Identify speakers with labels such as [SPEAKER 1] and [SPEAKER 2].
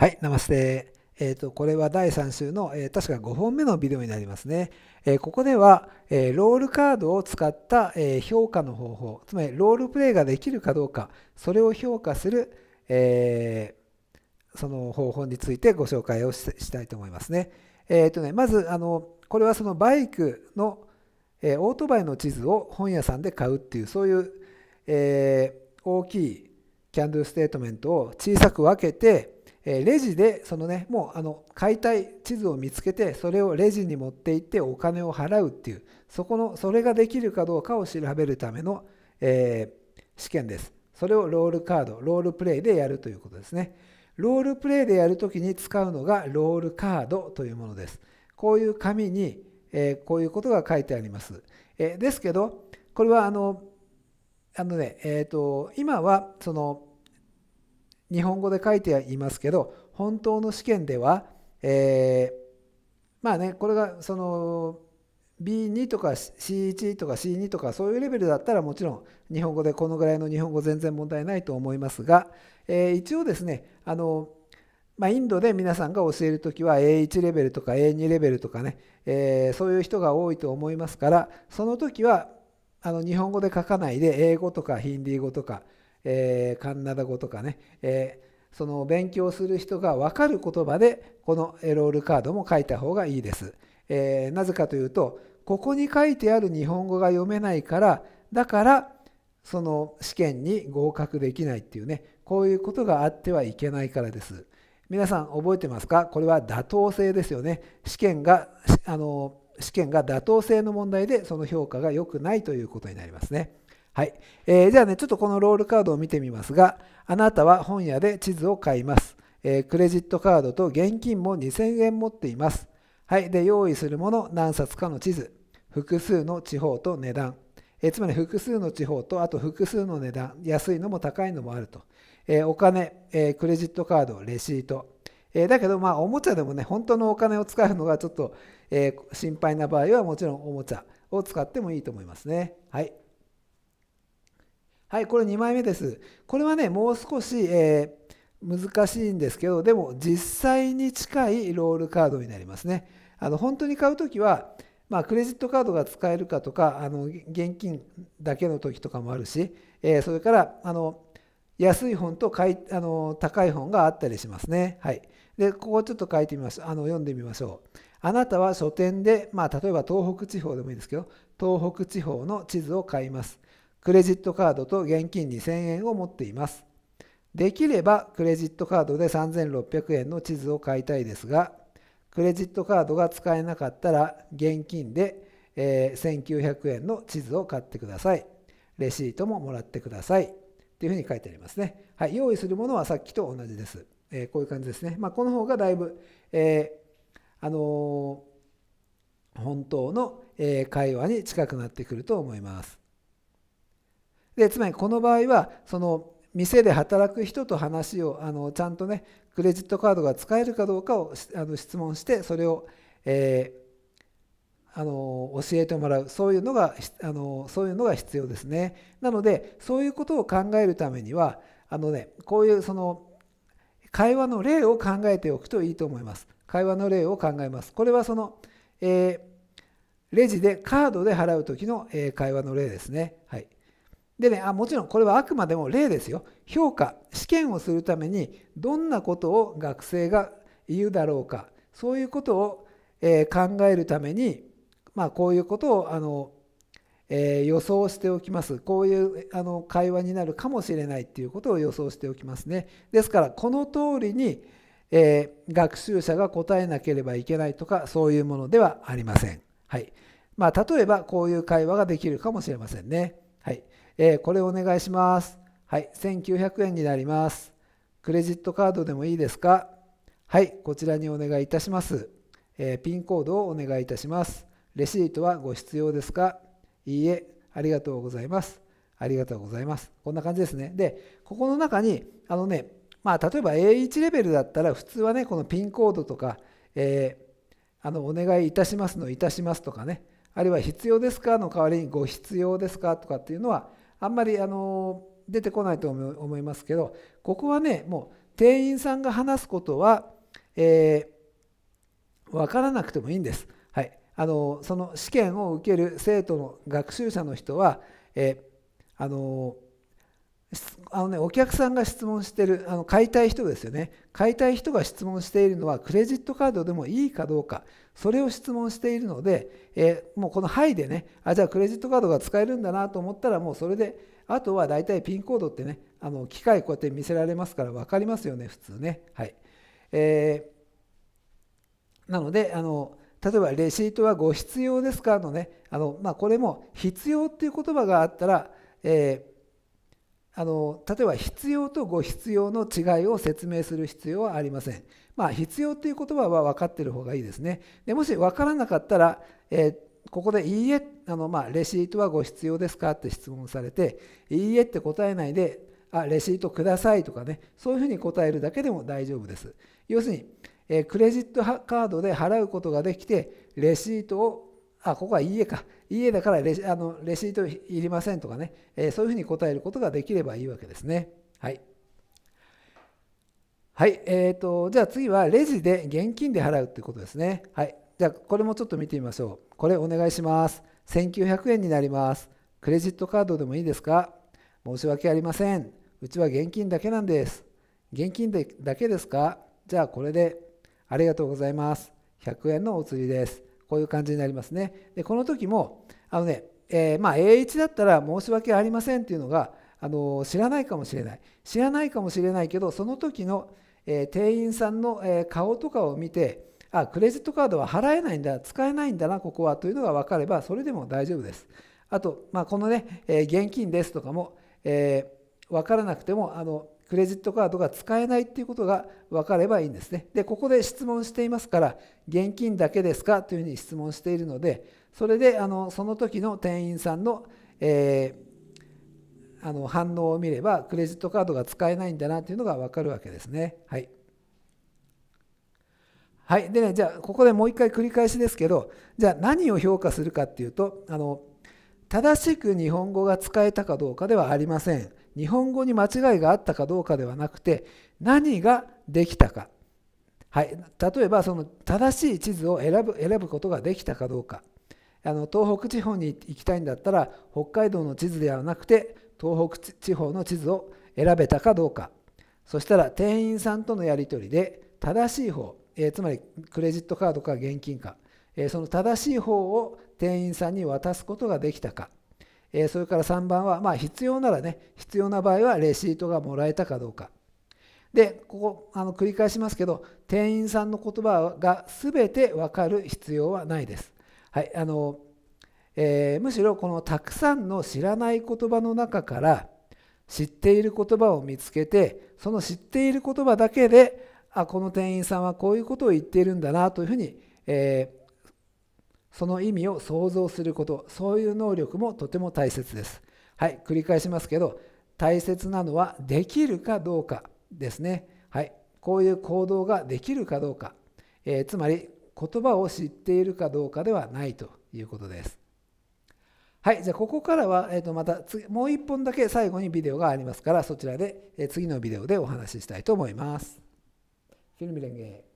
[SPEAKER 1] はい、ナマステ。えっ、ー、と、これは第3週の、えー、確か5本目のビデオになりますね。えー、ここでは、えロールカードを使った、え評価の方法、つまりロールプレイができるかどうか、それを評価する、えその方法についてご紹介をしたいと思いますね。えっ、とね、まず、あの、これはそのバイクの、えオートバイの地図を本屋さんで買うっていう、そういう、え大きいキャンドゥステートメントを小さく分けて、えレジでそのねもうあの買いたい地図を見つけてそれをレジに持って行ってお金を払うっていうそこのそれができるかどうかを調べるための、えー、試験ですそれをロールカードロールプレイでやるということですねロールプレイでやるときに使うのがロールカードというものですこういう紙に、えー、こういうことが書いてあります、えー、ですけどこれはあのあのねえっ、と今はその日本語で書いてはいますけど本当の試験では、えー、まあねこれがその B2 とか C1 とか C2 とかそういうレベルだったらもちろん日本語でこのぐらいの日本語全然問題ないと思いますが、えー、一応ですねあの、まあ、インドで皆さんが教える時は A1 レベルとか A2 レベルとかね、えー、そういう人が多いと思いますからその時はあの日本語で書かないで英語とかヒンディー語とか、えカンナダ語とかね、えー、その勉強する人が分かる言葉でこのエロールカードも書いた方がいいです。えー、なぜかというとここに書いてある日本語が読めないからだからその試験に合格できないっていうねこういうことがあってはいけないからです。皆さん覚えてますかこれは妥当性ですよね。試験があの試験が妥当性の問題でその評価が良くないということになりますね。はい。えー、じゃあね、ちょっとこのロールカードを見てみますが、あなたは本屋で地図を買います。えー、クレジットカードと現金も2000円持っています。はい。で、用意するもの、何冊かの地図、複数の地方と値段。えつまり複数の地方とあと複数の値段安いのも高いのもあると、えー、お金、えー、クレジットカードレシート、えー、だけどまあおもちゃでもね本当のお金を使うのがちょっと、え心配な場合はもちろんおもちゃを使ってもいいと思いますねはいはい、これ2枚目です。これはね、もう少し、えー、難しいんですけど、でも実際に近いロールカードになりますね。あの本当に買うときは、まあ、クレジットカードが使えるかとか、あの現金だけの時とかもあるし、えー、それからあの安い本と買いあの高い本があったりしますね。はい、でここちょっと書いてみましょうあの読んでみましょう。あなたは書店で、まあ、例えば東北地方でもいいですけど東北地方の地図を買います。クレジットカードと現金2000円を持っています。できればクレジットカードで3600円の地図を買いたいですが、クレジットカードが使えなかったら現金で、1900円の地図を買ってください。レシートももらってください。というふうに書いてありますね。はい、用意するものはさっきと同じです。えー、こういう感じですね。まあ、この方がだいぶ、えー、あのー、本当の、会話に近くなってくると思います。でつまりこの場合はその店で働く人と話をあのちゃんとねクレジットカードが使えるかどうかをあの質問してそれを、えー、あの教えてもらうそういうのがあのそういうのが必要ですねなのでそういうことを考えるためにはあのねこういうその会話の例を考えておくといいと思います会話の例を考えますこれはその、えー、レジでカードで払う時の、え会話の例ですねはい。でね、あもちろんこれはあくまでも例ですよ。評価、試験をするためにどんなことを学生が言うだろうか、そういうことを、えー、考えるために、まあ、こういうことをあの、えー、予想しておきます。こういうあの会話になるかもしれないっていうことを予想しておきますね。ですから、この通りに、えー、学習者が答えなければいけないとか、そういうものではありません。はいまあ、例えば、こういう会話ができるかもしれませんね。えー、これお願いします。はい、1900円になります。クレジットカードでもいいですかはい、こちらにお願いいたします。えー、ピンコードをお願いいたします。レシートはご必要ですかいいえ、ありがとうございます。ありがとうございます。こんな感じですね。で、ここの中に、あのね、まあ、例えば A1 レベルだったら、普通はね、このピンコードとか、えー、あのお願いいたしますの、いたしますとかね、あるいは必要ですかの代わりにご必要ですかとかっていうのは、あんまりあの出てこないと思いますけどここはねもう店員さんが話すことは、えー、分からなくてもいいんです。はい、あのその試験を受ける生徒の学習者の人は、えー、あのーあのね、お客さんが質問してるあの買いたい人ですよね買いたい人が質問しているのはクレジットカードでもいいかどうかそれを質問しているので、えー、もうこの「はい」でねあじゃあクレジットカードが使えるんだなと思ったらもうそれであとは大体ピンコードってねあの機械こうやって見せられますから分かりますよね普通ねはい、えー、なのであの例えば「レシートはご必要ですか?」のねあの、まあ、これも「必要」っていう言葉があったら、えーあの例えば必要とご必要の違いを説明する必要はありません。まあ、必要という言葉は分かってる方がいいですね。でもし分からなかったら、えー、ここで「いいえ」あの、まあ「レシートはご必要ですか?」って質問されて「いいえ」って答えないで「あレシートください」とかねそういうふうに答えるだけでも大丈夫です。要するに、えー、クレジットカードで払うことができてレシートをあここはいいえかいいえだからレシあのレシートいりませんとかね、えー、そういうふうに答えることができればいいわけですねはいはいえーと、じゃあ次はレジで現金で払うってことですねはいじゃあこれもちょっと見てみましょうこれお願いします1900円になりますクレジットカードでもいいですか申し訳ありませんうちは現金だけなんです現金でだけですかじゃあこれでありがとうございます100円のお釣りですこういう感じになりますね。でこの時もあのね、えー、まあ A1 だったら申し訳ありませんっていうのがあの知らないかもしれない知らないかもしれないけどその時の、えー、店員さんの、えー、顔とかを見てあクレジットカードは払えないんだ使えないんだなここはというのが分かればそれでも大丈夫です。あと、まあ、このね、え現金ですとかも、え分からなくてもあのクレジットカードが使えないっていうことが分かればいいんですね。で、ここで質問していますから、現金だけですかというふうに質問しているので、それであのその時の店員さんの、えー、あの反応を見れば、クレジットカードが使えないんだなというのが分かるわけですね。はい。はい。でね、じゃあ、ここでもう一回繰り返しですけど、じゃあ何を評価するかっていうと、あの正しく日本語が使えたかどうかではありません。日本語に間違いがあったかどうかではなくて何ができたか、はい、例えばその正しい地図を選ぶ選ぶことができたかどうかあの東北地方に行きたいんだったら北海道の地図ではなくて東北地方の地図を選べたかどうかそしたら店員さんとのやり取りで正しい方、えー、つまりクレジットカードか現金か、えー、その正しい方を店員さんに渡すことができたかえそれから3番は、まあ、必要ならね必要な場合はレシートがもらえたかどうかでここあの繰り返しますけど店員さんの言葉が全て分かる必要はないです、はいあのえー、むしろこのたくさんの知らない言葉の中から知っている言葉を見つけてその知っている言葉だけであこの店員さんはこういうことを言っているんだなというふうに、えー、その意味を想像することそういう能力もとても大切ですはい繰り返しますけど大切なのはできるかどうかですねはいこういう行動ができるかどうか、えー、つまり言葉を知っているかどうかではないということですはい、じゃあここからは、えー、とまたもう一本だけ最後にビデオがありますからそちらで、えー、次のビデオでお話ししたいと思います。フィルムレンゲ